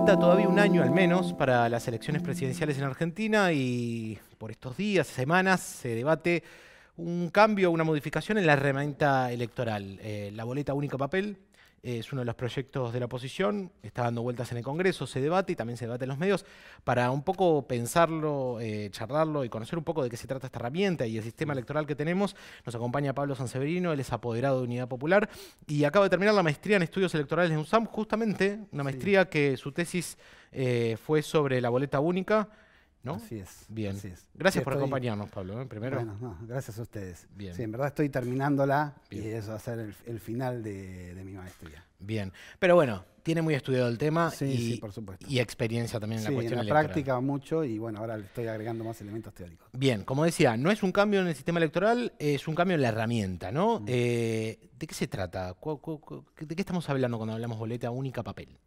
Falta todavía un año al menos para las elecciones presidenciales en Argentina y por estos días, semanas, se debate un cambio, una modificación en la herramienta electoral, eh, la boleta única papel, es uno de los proyectos de la oposición, está dando vueltas en el Congreso, se debate y también se debate en los medios, para un poco pensarlo, eh, charlarlo y conocer un poco de qué se trata esta herramienta y el sistema electoral que tenemos. Nos acompaña Pablo Sanseverino, él es apoderado de Unidad Popular y acaba de terminar la maestría en estudios electorales en UNSAM, justamente una maestría que su tesis eh, fue sobre la boleta única ¿No? es. Bien. Gracias por acompañarnos, Pablo. ¿eh? Primero. gracias a ustedes. Sí, en verdad estoy terminándola y eso va a ser el, final de, mi maestría. Bien. Pero bueno, tiene muy estudiado el tema y, experiencia también en la cuestión en la práctica mucho y bueno, ahora le estoy agregando más elementos teóricos. Bien, como decía, no es un cambio en el sistema electoral, es un cambio en la herramienta, ¿no? Eh, ¿De qué se trata? ¿De qué estamos hablando cuando hablamos boleta única papel?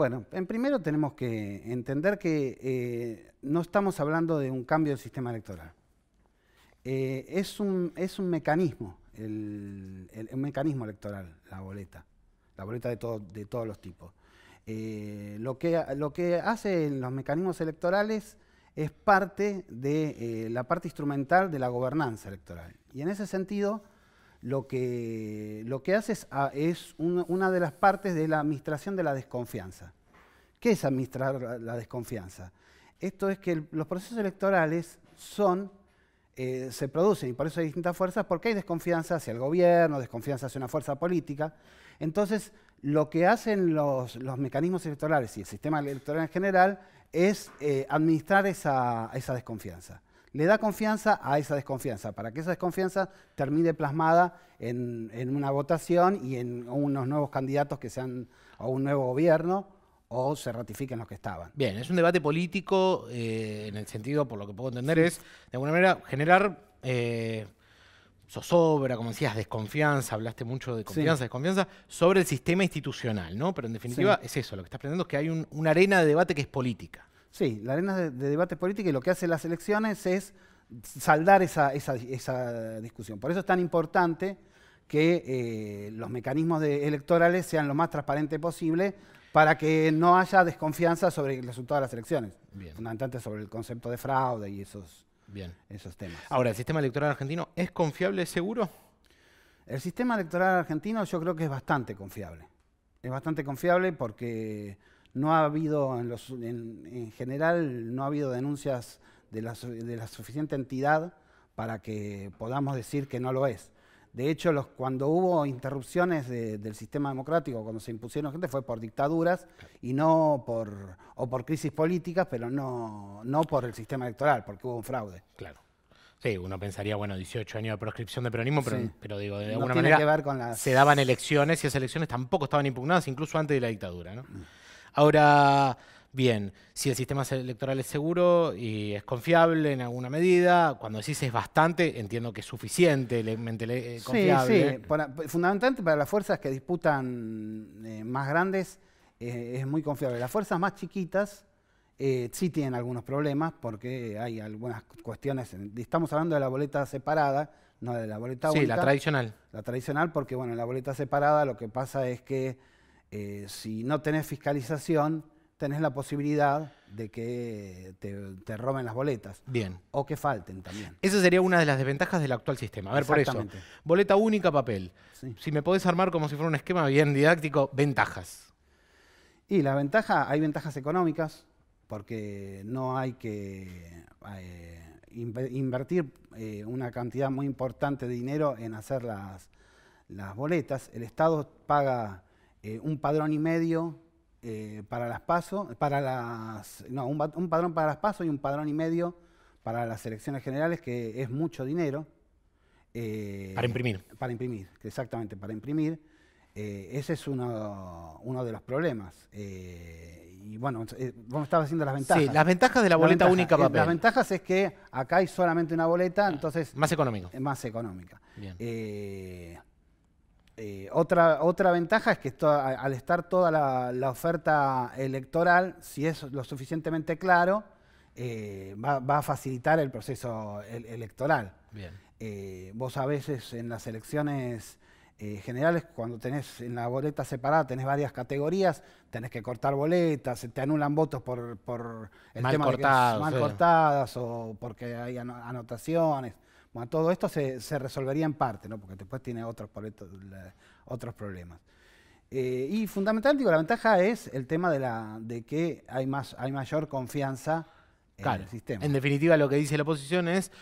Bueno, en primero tenemos que entender que eh, no estamos hablando de un cambio del sistema electoral. Eh, es, un, mecanismo, el, un mecanismo electoral, la boleta, la boleta de, todos los tipos. Eh, lo, que, lo que hacen los mecanismos electorales es parte de la parte instrumental de la gobernanza electoral. Y en ese sentido, lo que, hace es, ah, una de las partes de la administración de la desconfianza. ¿Qué es administrar la, desconfianza? Esto es que los procesos electorales son, eh, se producen, y por eso hay distintas fuerzas, porque hay desconfianza hacia el gobierno, desconfianza hacia una fuerza política. Entonces, lo que hacen los, mecanismos electorales y el sistema electoral en general es eh, administrar esa desconfianza le da confianza a esa desconfianza, para que esa desconfianza termine plasmada en, una votación y en unos nuevos candidatos que sean o un nuevo gobierno o se ratifiquen los que estaban. Bien, es un debate político eh, en el sentido, por lo que puedo entender, es de alguna manera generar eh, zozobra, como decías, desconfianza, hablaste mucho de confianza, desconfianza, sobre el sistema institucional, ¿no? Pero en definitiva es eso, lo que estás planteando es que hay una arena de debate que es política. Sí, la arena de, debate político y lo que hacen las elecciones es saldar esa, discusión. Por eso es tan importante que eh, los mecanismos electorales sean lo más transparente posible para que no haya desconfianza sobre el resultado de las elecciones, sobre el concepto de fraude y esos, esos temas. Ahora, ¿el sistema electoral argentino es confiable, y seguro? El sistema electoral argentino yo creo que es bastante confiable. Es bastante confiable porque no ha habido, en, los, en, general, no ha habido denuncias de la, suficiente entidad para que podamos decir que no lo es. De hecho, los, cuando hubo interrupciones del sistema democrático, cuando se impusieron gente, fue por dictaduras y no por, o por crisis políticas, pero no, no por el sistema electoral, porque hubo un fraude. Claro. Sí, uno pensaría, bueno, 18 años de proscripción de peronismo, pero, digo, de alguna manera con se daban elecciones y esas elecciones tampoco estaban impugnadas, incluso antes de la dictadura, ¿no? Mm. Ahora, bien, si el sistema electoral es seguro y es confiable en alguna medida, cuando decís es bastante, entiendo que es suficiente, eh, confiable. Sí, fundamentalmente para las fuerzas que disputan eh, más grandes es muy confiable. Las fuerzas más chiquitas eh, sí tienen algunos problemas porque hay algunas cuestiones. Estamos hablando de la boleta separada, no de la boleta Sí, la tradicional. La tradicional porque, bueno, la boleta separada lo que pasa es que eh, si no tenés fiscalización, tenés la posibilidad de que te, roben las boletas. Bien. O que falten también. Esa sería una de las desventajas del actual sistema. A ver, por eso. Boleta única, papel. Si me podés armar como si fuera un esquema bien didáctico, ventajas. Y las ventajas, hay ventajas económicas, porque no hay que eh, invertir eh, una cantidad muy importante de dinero en hacer las boletas. El Estado paga eh, un padrón y medio eh, para las PASO, para las, un, padrón para las PASO y un padrón y medio para las elecciones generales, que es mucho dinero. Eh, para imprimir. Para imprimir, exactamente, para imprimir. ese es uno, de los problemas. y bueno, vos estabas haciendo las ventajas. Sí, las ventajas de la boleta única papel. Las ventajas es que acá hay solamente una boleta, ah, entonces... Más económica. Más económica. Eh, otra, otra ventaja es que al estar toda la, oferta electoral, si es lo suficientemente claro, eh, va, a facilitar el proceso electoral. Bien. Eh, vos a veces en las elecciones generales, cuando tenés en la boleta separada, tenés varias categorías, tenés que cortar boletas, te anulan votos por, por el tema de que mal cortadas o porque hay anotaciones. Bueno, todo esto se, se, resolvería en parte, ¿no? porque después tiene otros, otros problemas. Eh, y fundamental, digo, la ventaja es el tema de, la, de que hay, más, hay mayor confianza en el sistema. En definitiva, lo que dice la oposición es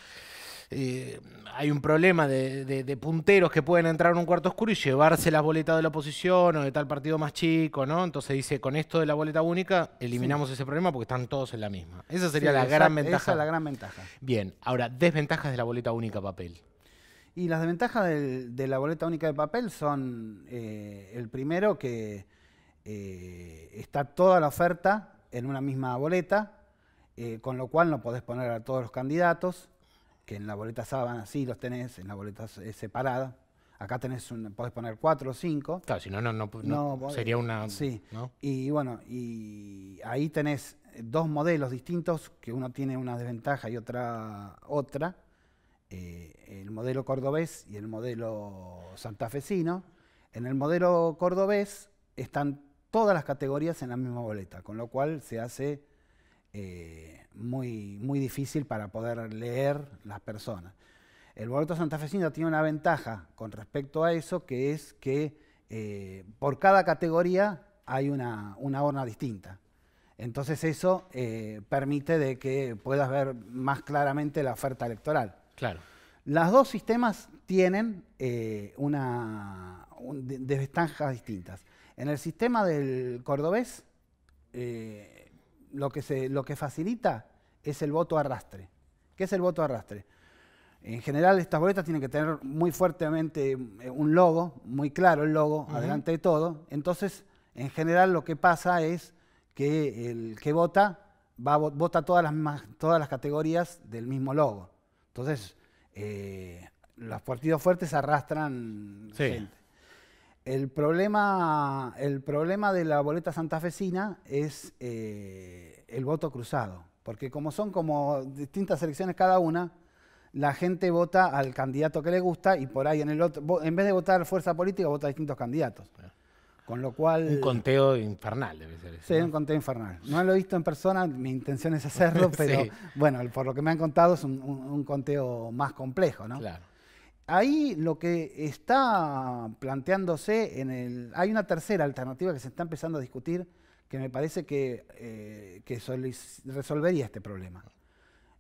eh, hay un problema de, punteros que pueden entrar en un cuarto oscuro y llevarse las boletas de la oposición o de tal partido más chico, ¿no? Entonces dice, con esto de la boleta única eliminamos ese problema porque están todos en la misma. Esa sería la gran ventaja. Esa es la gran ventaja. Bien, ahora, desventajas de la boleta única papel. Y las desventajas de, la boleta única de papel son eh, el primero que eh, está toda la oferta en una misma boleta, con lo cual no podés poner a todos los candidatos que en la boleta sábana sí los tenés, en la boleta eh, separada. Acá tenés un, podés poner cuatro o cinco. Claro, si no, no, no, sería una... Sí, y bueno, y ahí tenés dos modelos distintos, que uno tiene una desventaja y otra otra. Eh, el modelo cordobés y el modelo santafesino. En el modelo cordobés están todas las categorías en la misma boleta, con lo cual se hace eh, muy, muy difícil para poder leer las personas. El boleto santafesino tiene una ventaja con respecto a eso, que es que eh, por cada categoría hay una, una urna distinta. Entonces eso eh, permite de que puedas ver más claramente la oferta electoral. Claro. Las dos sistemas tienen una desventajas distintas. En el sistema del cordobés, lo que, se, lo que facilita es el voto arrastre. ¿Qué es el voto arrastre? En general estas boletas tienen que tener muy fuertemente eh, un logo, muy claro el logo, adelante de todo. Entonces, en general lo que pasa es que el que vota va, vota todas las, todas las categorías del mismo logo. Entonces, eh, los partidos fuertes arrastran sí. El problema, el problema de la boleta santafesina es eh, el voto cruzado, porque como son como distintas elecciones cada una, la gente vota al candidato que le gusta y por ahí en el otro, en vez de votar fuerza política, vota a distintos candidatos. Con lo cual... Un conteo infernal debe ser. Eso, sí, un conteo infernal. No lo he visto en persona, mi intención es hacerlo, pero bueno, por lo que me han contado es un conteo más complejo, ¿no? Claro ahí lo que está planteándose en el... Hay una tercera alternativa que se está empezando a discutir que me parece que, eh, resolvería este problema.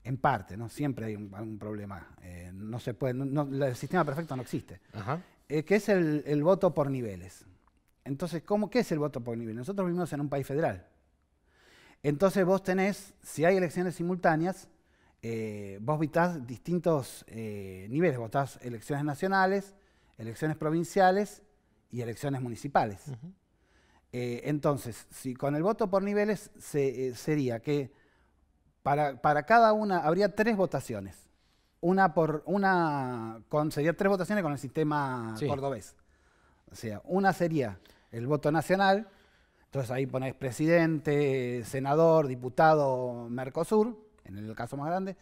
En parte, ¿no? Siempre hay un, problema. Eh, no se puede, el sistema perfecto no existe. Eh, que es el, el, voto por niveles. Entonces, ¿cómo, ¿qué es el voto por niveles? Nosotros vivimos en un país federal. Entonces vos tenés, si hay elecciones simultáneas, eh, vos votás distintos eh, niveles, votás elecciones nacionales, elecciones provinciales y elecciones municipales. Eh, entonces, si con el voto por niveles sería que para, cada una habría tres votaciones. Una por una con, sería tres votaciones con el sistema cordobés. O sea, una sería el voto nacional, entonces ahí ponés presidente, senador, diputado, Mercosur en el caso más grande,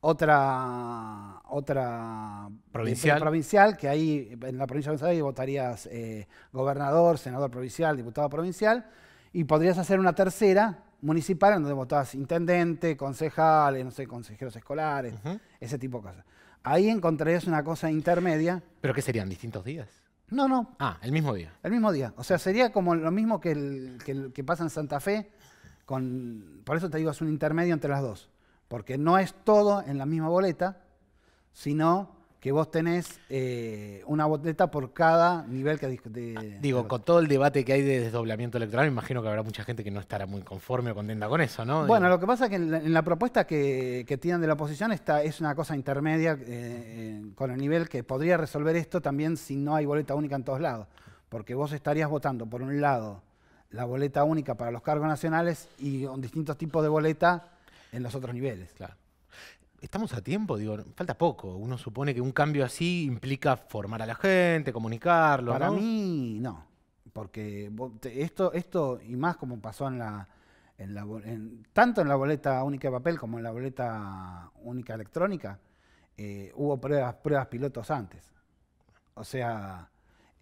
otra, otra provincial. provincial, que ahí en la provincia de Buenos Aires votarías eh, gobernador, senador provincial, diputado provincial, y podrías hacer una tercera municipal en donde votás intendente, concejales, no sé, consejeros escolares, ese tipo de cosas. Ahí encontrarías una cosa intermedia. ¿Pero qué serían? ¿Distintos días? No, no. Ah, el mismo día. El mismo día. O sea, sería como lo mismo que, que, pasa en Santa Fe, con, por eso te digo, es un intermedio entre las dos. Porque no es todo en la misma boleta, sino que vos tenés eh, una boleta por cada nivel que... Ah, digo, con todo el debate que hay de desdoblamiento electoral, me imagino que habrá mucha gente que no estará muy conforme o contenta con eso, ¿no? Bueno, lo que pasa es que en la, propuesta que, tienen de la oposición está, es una cosa intermedia eh, con el nivel que podría resolver esto también si no hay boleta única en todos lados. Porque vos estarías votando, por un lado, la boleta única para los cargos nacionales y con distintos tipos de boleta en los otros niveles. Claro. Estamos a tiempo, digo, falta poco. Uno supone que un cambio así implica formar a la gente, comunicarlo. Para mí, no. Porque esto, esto, y más como pasó en la, tanto en la boleta única de papel como en la boleta única electrónica, eh, hubo pruebas, pruebas pilotos antes. O sea,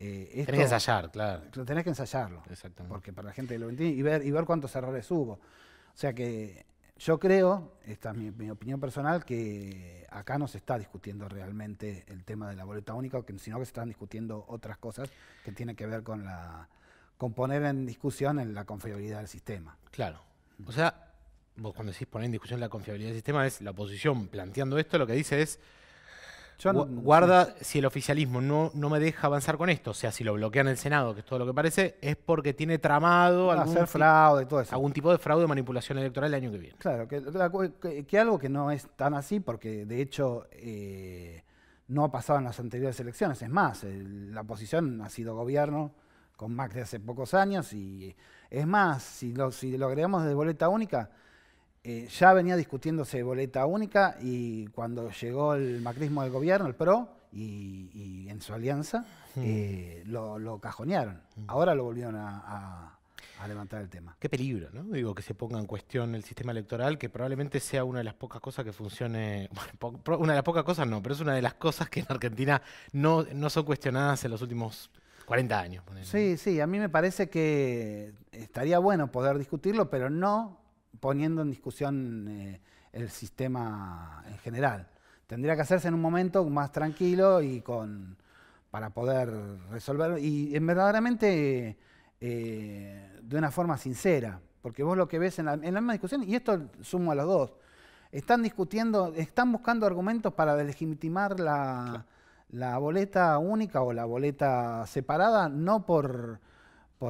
eh, tenés que ensayar, claro. Tenés que ensayarlo. Exactamente. Porque para la gente lo y ver, y ver cuántos errores hubo. O sea que yo creo, esta es mi, opinión personal, que acá no se está discutiendo realmente el tema de la boleta única, sino que se están discutiendo otras cosas que tienen que ver con la con poner en discusión la confiabilidad del sistema. Claro. O sea, vos cuando decís poner en discusión la confiabilidad del sistema es la oposición planteando esto, lo que dice es Guarda, si el oficialismo no, me deja avanzar con esto, o sea, si lo bloquean el Senado, que es todo lo que parece, es porque tiene tramado algún, hacer fraude, todo eso. algún tipo de fraude o manipulación electoral el año que viene. Claro, que, algo que no es tan así, porque de hecho eh, no ha pasado en las anteriores elecciones. Es más, la oposición ha sido gobierno con Mac de hace pocos años y es más, si lo, si lo agregamos desde boleta única, eh, ya venía discutiéndose boleta única y cuando llegó el macrismo del gobierno, el PRO, y, en su alianza, hmm. eh, lo, cajonearon. Hmm. Ahora lo volvieron a, levantar el tema. Qué peligro, ¿no? Digo, que se ponga en cuestión el sistema electoral, que probablemente sea una de las pocas cosas que funcione, una de las pocas cosas no, pero es una de las cosas que en Argentina no, no son cuestionadas en los últimos 40 años. Sí, sí, a mí me parece que estaría bueno poder discutirlo, pero no poniendo en discusión eh, el sistema en general. Tendría que hacerse en un momento más tranquilo y con para poder resolverlo y en verdaderamente eh, de una forma sincera, porque vos lo que ves en la, misma discusión, y esto sumo a los dos, están discutiendo, están buscando argumentos para deslegitimar la boleta única o la boleta separada, no por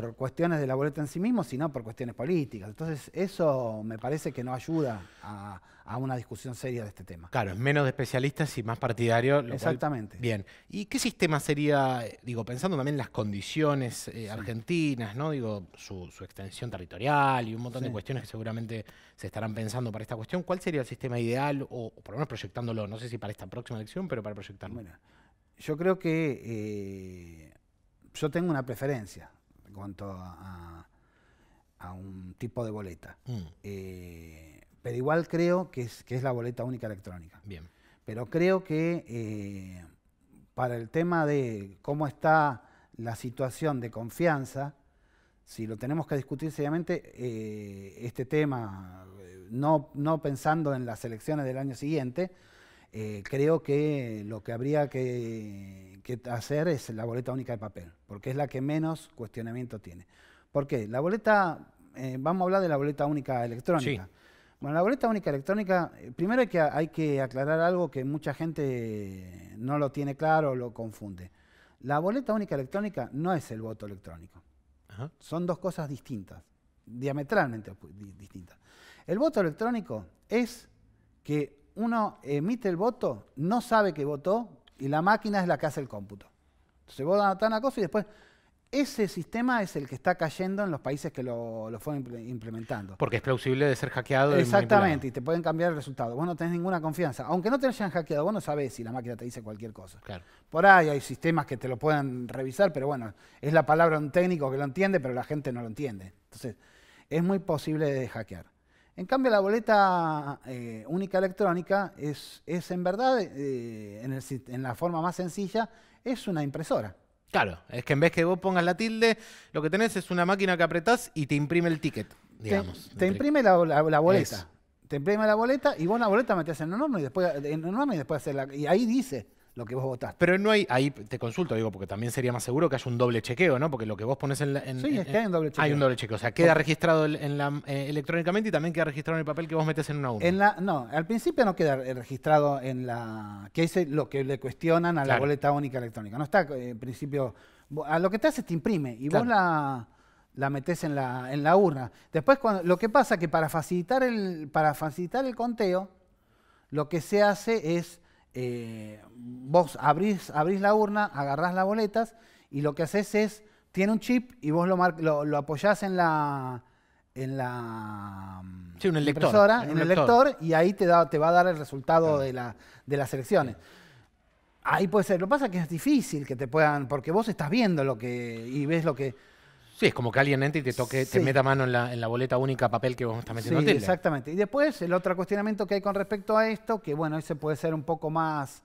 por cuestiones de la boleta en sí mismo, sino por cuestiones políticas. Entonces, eso me parece que no ayuda a, una discusión seria de este tema. Claro, es menos de especialistas y más partidarios. Exactamente. bien. ¿Y qué sistema sería, digo, pensando también en las condiciones eh, argentinas, ¿no? Digo, su, extensión territorial y un montón de cuestiones que seguramente se estarán pensando para esta cuestión. ¿Cuál sería el sistema ideal, o, por lo menos proyectándolo, no sé si para esta próxima elección, pero para proyectarlo? Bueno, yo creo que eh, yo tengo una preferencia cuanto a, un tipo de boleta. Mm. Eh, pero igual creo que es, la boleta única electrónica. Bien. Pero creo que eh, para el tema de cómo está la situación de confianza, si lo tenemos que discutir seriamente, eh, este tema, no pensando en las elecciones del año siguiente, eh, creo que lo que habría que, hacer es la boleta única de papel, porque es la que menos cuestionamiento tiene. ¿Por qué? La boleta, eh, vamos a hablar de la boleta única electrónica. Bueno, la boleta única electrónica, eh, primero hay que, hay que aclarar algo que mucha gente no lo tiene claro o lo confunde. La boleta única electrónica no es el voto electrónico. Son dos cosas distintas, diametralmente pues, distintas. El voto electrónico es que uno emite el voto, no sabe que votó y la máquina es la que hace el cómputo. Entonces vos anotás una cosa y después ese sistema es el que está cayendo en los países que lo, fueron implementando. Porque es plausible de ser hackeado. Exactamente, y, te pueden cambiar el resultado. Vos no tenés ninguna confianza. Aunque no te hayan hackeado, vos no sabés si la máquina te dice cualquier cosa. Claro. Por ahí hay sistemas que te lo puedan revisar, pero bueno, es la palabra de un técnico que lo entiende, pero la gente no lo entiende. Entonces, es muy posible de hackear. En cambio, la boleta eh, única electrónica es, es en verdad, eh, en, la forma más sencilla, es una impresora. Claro, es que en vez que vos pongas la tilde, lo que tenés es una máquina que apretás y te imprime el ticket, digamos. Te, imprime la, boleta. Te imprime la boleta y vos la boleta metés en un horno y después, en y después la, y ahí dice lo que vos votaste. Pero no hay, ahí te consulto, digo, porque también sería más seguro que haya un doble chequeo, ¿no? Porque lo que vos pones en... sí, es hay un doble chequeo. Hay un doble chequeo, o sea, queda registrado en la, eh, electrónicamente y también queda registrado en el papel que vos metes en una urna. En la, no, al principio no queda eh, registrado en la... que es lo que le cuestionan a la boleta única electrónica. No está, eh, en principio... A lo que te hace te imprime y vos la la metes en la, en la urna. Después, cuando, lo que pasa es que para facilitar, el, para facilitar el conteo, lo que se hace es eh, vos abrís, la urna, agarrás las boletas y lo que haces es, tiene un chip y vos lo, lo, apoyás en la, en la mm, sí, impresora, en, el lector. y ahí te, te va a dar el resultado de, de las elecciones. Ahí puede ser. Lo que pasa es que es difícil que te puedan, porque vos estás viendo lo que, y ves lo que Sí, es como que alguien entre y te toque, te meta mano en la, boleta única papel que vos estás metiendo. Sí, exactamente. Y después el otro cuestionamiento que hay con respecto a esto, que bueno, ese puede ser un poco más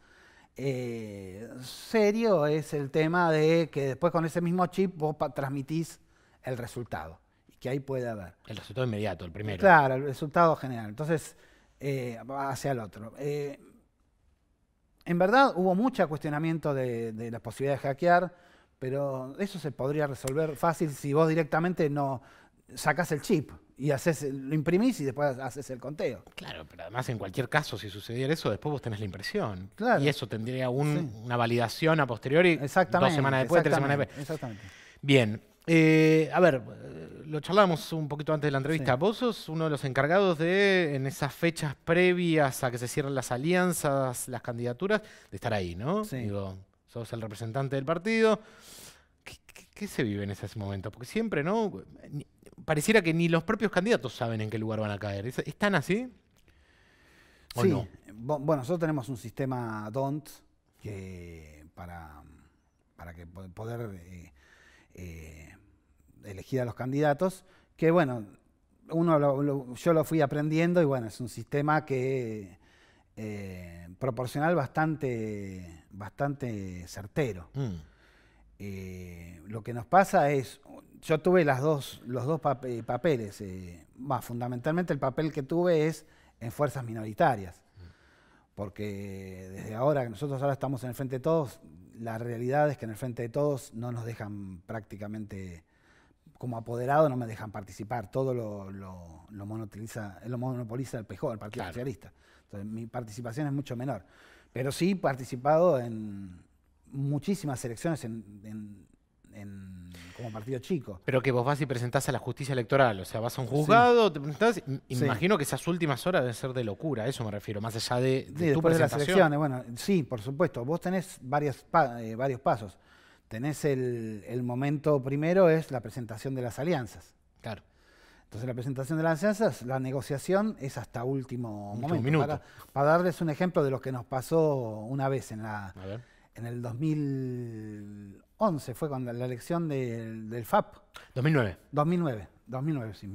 eh, serio, es el tema de que después con ese mismo chip vos transmitís el resultado. Y que ahí puede haber. El resultado inmediato, el primero. Claro, el resultado general. Entonces, eh, hacia el otro. Eh, en verdad hubo mucho cuestionamiento de, de las posibilidades de hackear pero eso se podría resolver fácil si vos directamente no sacás el chip y haces, lo imprimís y después haces el conteo. Claro, pero además en cualquier caso, si sucediera eso, después vos tenés la impresión. Y eso tendría una validación a posteriori dos semanas después, tres semanas después. Exactamente. Bien. Eh, a ver, lo charlábamos un poquito antes de la entrevista. Vos sos uno de los encargados de, en esas fechas previas a que se cierren las alianzas, las candidaturas, de estar ahí, ¿no? Sí. Digo, sos el representante del partido. ¿Qué, se vive en ese momento? Porque siempre, ¿no? pareciera que ni los propios candidatos saben en qué lugar van a caer. ¿Están así? sí. Bueno, nosotros tenemos un sistema DONT para, que poder eh, eh, elegir a los candidatos, que bueno, uno yo lo fui aprendiendo y bueno, es un sistema que eh, proporcional bastante, bastante certero. Mm. Eh, lo que nos pasa es, yo tuve las dos, los dos eh, papeles, más fundamentalmente el papel que tuve es en fuerzas minoritarias, porque desde ahora que nosotros ahora estamos en el Frente de Todos, la realidad es que en el Frente de Todos no nos dejan prácticamente, como apoderado no me dejan participar, todo lo, lo, lo, monopoliza, monopoliza el PJ, el Partido Socialista mi participación es mucho menor. Pero sí he participado en muchísimas elecciones en, como partido chico. Pero que vos vas y presentás a la justicia electoral, o sea, vas a un juzgado, te presentás. Imagino que esas últimas horas deben ser de locura, eso me refiero, más allá de, de De las bueno, sí, por supuesto. Vos tenés varios, eh, varios pasos. Tenés el momento primero, es la presentación de las alianzas. Claro. Entonces la presentación de las enseñanzas, la negociación es hasta último, momento. Para, darles un ejemplo de lo que nos pasó una vez en la en el 2011 fue cuando la, elección del, FAP. 2009. 2009, 2009 sí,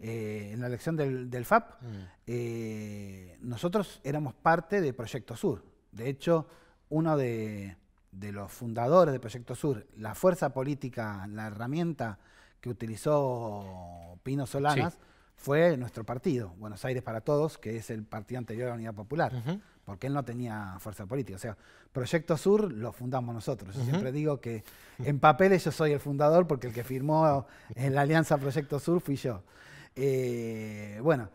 eh, en la elección del, FAP, mm. eh, nosotros éramos parte de Proyecto Sur. De hecho, uno de, de los fundadores de Proyecto Sur, la fuerza política, la herramienta que utilizó Pino Solanas fue nuestro partido, Buenos Aires para Todos, que es el partido anterior a la Unidad Popular, porque él no tenía fuerza política. O sea, Proyecto Sur lo fundamos nosotros. Yo siempre digo que en papeles yo soy el fundador porque el que firmó en la alianza Proyecto Sur fui yo. Eh, bueno,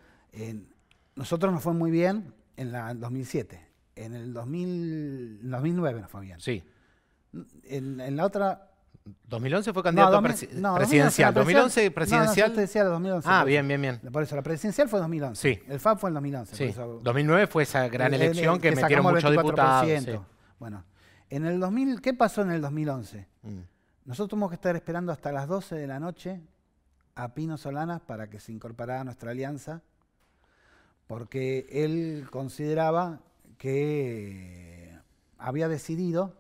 nosotros nos fue muy bien en el 2007. En el 2009 nos fue bien. Sí. en la otra 2011 fue candidato no, no, presidencial. 2011 presidencial. No, 2011. Ah, bien, bien, bien. Por eso, la presidencial fue 2011. Sí. El FAP fue en 2011. Sí. 2009 fue esa gran elección que, metieron muchos diputados. Bueno, en el 2000, ¿qué pasó en el 2011? Mm. Nosotros tuvimos que estar esperando hasta las 12 de la noche a Pino Solanas para que se incorporara a nuestra alianza, porque él consideraba que había decidido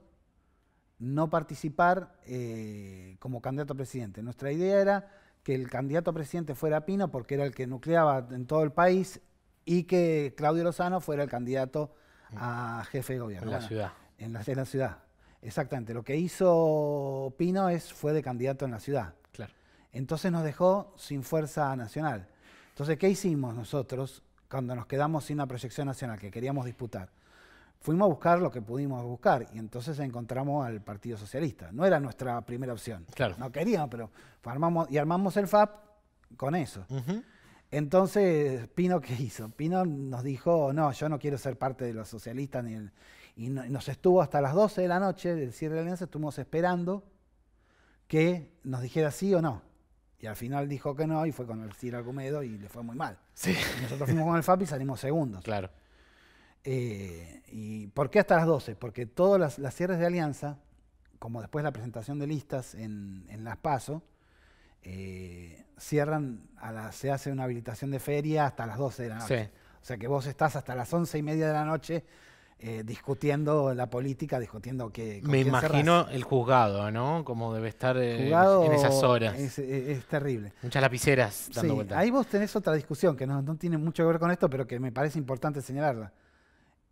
no participar eh, como candidato a presidente. Nuestra idea era que el candidato a presidente fuera Pino porque era el que nucleaba en todo el país y que Claudio Lozano fuera el candidato a jefe de gobierno. En la ciudad. En la, ciudad, exactamente. Lo que hizo Pino es, fue de candidato en la ciudad. Claro. Entonces nos dejó sin fuerza nacional. Entonces, ¿qué hicimos nosotros cuando nos quedamos sin una proyección nacional que queríamos disputar? Fuimos a buscar lo que pudimos buscar y entonces encontramos al Partido Socialista. No era nuestra primera opción. Claro. No queríamos, pero armamos, y armamos el FAP con eso. Entonces, Pino, ¿qué hizo? Pino nos dijo, no, yo no quiero ser parte de los socialistas. Ni y, nos estuvo hasta las 12 de la noche del cierre de la alianza, estuvimos esperando que nos dijera sí o no. Y al final dijo que no y fue con el CIRA Alcomedo y le fue muy mal. nosotros fuimos con el FAP y salimos segundos. Claro. Eh, ¿Y por qué hasta las 12? Porque todas las, cierres de alianza, como después la presentación de listas en, las PASO, eh, cierran, a la, se hace una habilitación de feria hasta las 12 de la noche. O sea que vos estás hasta las 11 y media de la noche eh, discutiendo la política, discutiendo qué. Me imagino el juzgado, ¿no? Como debe estar en esas horas. Es, terrible. Muchas lapiceras dando vueltas. Ahí vos tenés otra discusión que no tiene mucho que ver con esto, pero que me parece importante señalarla.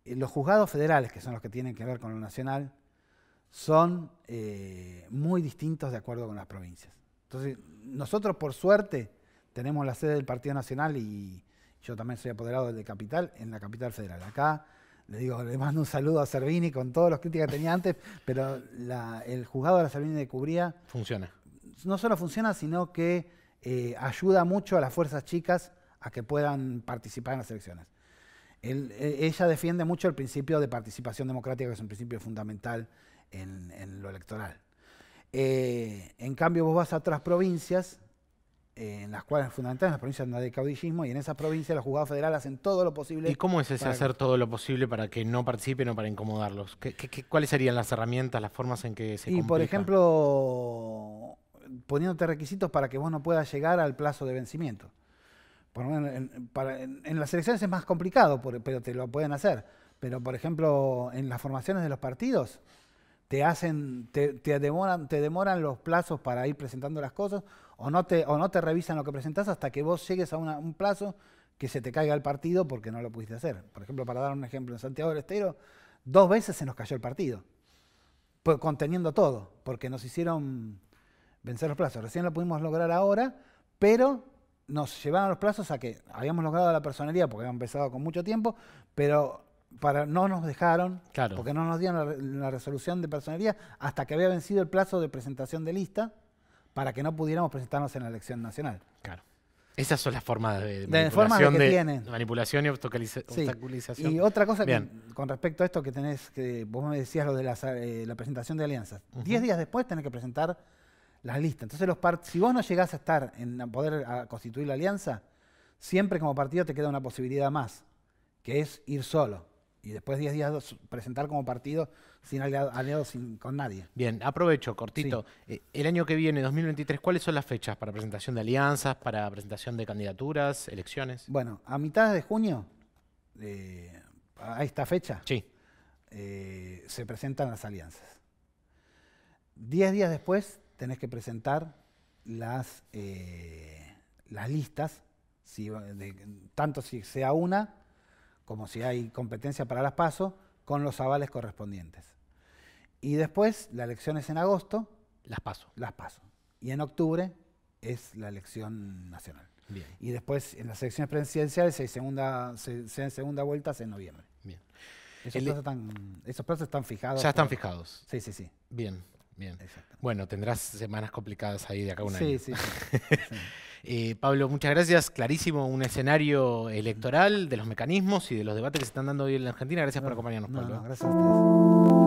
Eh, los juzgados federales, que son los que tienen que ver con lo nacional, son eh, muy distintos de acuerdo con las provincias. Entonces, nosotros por suerte tenemos la sede del Partido Nacional y yo también soy apoderado del de Capital, en la Capital Federal. Acá le digo, le mando un saludo a Servini con todos los críticas que tenía antes, pero el juzgado de la Servini de Cubría... Funciona. No solo funciona, sino que eh, ayuda mucho a las fuerzas chicas a que puedan participar en las elecciones. E, ella defiende mucho el principio de participación democrática, que es un principio fundamental en, lo electoral. Eh, en cambio, vos vas a otras provincias, eh, en las cuales fundamental, en las provincias donde hay caudillismo, y en esas provincias los juzgados federales hacen todo lo posible. ¿Y cómo es ese hacer todo lo posible para que no participen o para incomodarlos? cuáles serían las herramientas, las formas en que se... Y por ejemplo, poniéndote requisitos para que vos no puedas llegar al plazo de vencimiento. En, las elecciones es más complicado, pero te lo pueden hacer. Pero, por ejemplo, en las formaciones de los partidos, te hacen, te, demoran, te demoran los plazos para ir presentando las cosas, o no te, o no te revisan lo que presentas hasta que vos llegues a un plazo que se te caiga el partido porque no lo pudiste hacer. Por ejemplo, para dar un ejemplo, en Santiago del Estero, dos veces se nos cayó el partido, conteniendo todo, porque nos hicieron vencer los plazos. Recién lo pudimos lograr ahora, pero nos llevaron los plazos a que habíamos logrado la personería porque habíamos empezado con mucho tiempo, pero para, no nos dejaron, porque no nos dieron la, resolución de personería hasta que había vencido el plazo de presentación de lista para que no pudiéramos presentarnos en la elección nacional. Claro. Esas son las formas de, manipulación, y obstaculización. Y otra cosa con respecto a esto que tenés, que vos me decías lo de eh, la presentación de alianzas. Diez días después tenés que presentar las listas. Entonces, los si vos no llegás a estar en poder constituir la alianza, siempre como partido te queda una posibilidad más, que es ir solo. Y después 10 días presentar como partido sin aliados, sin, con nadie. Bien, aprovecho, cortito. Eh, el año que viene, 2023, ¿cuáles son las fechas para presentación de alianzas, para presentación de candidaturas, elecciones? Bueno, a mitad de junio, eh, a esta fecha, sí. Eh, se presentan las alianzas. 10 días después tenés que presentar las, eh, las listas, tanto si sea una como si hay competencia para las PASO, con los avales correspondientes. Y después, la elección es en agosto. Las paso. Las paso. Y en octubre es la elección nacional. Bien. Y después, en las elecciones presidenciales, se, segunda, se, en segunda vuelta en noviembre. Bien. Esos, plazos e- están, esos plazos están fijados. Ya están fijados. Sí, sí, sí. Bien. Bien. Bueno, tendrás semanas complicadas ahí de acá a un año. Sí, sí. Eh, Pablo, muchas gracias. Clarísimo un escenario electoral de los mecanismos y de los debates que se están dando hoy en la Argentina. Gracias por acompañarnos, Pablo. gracias a ustedes.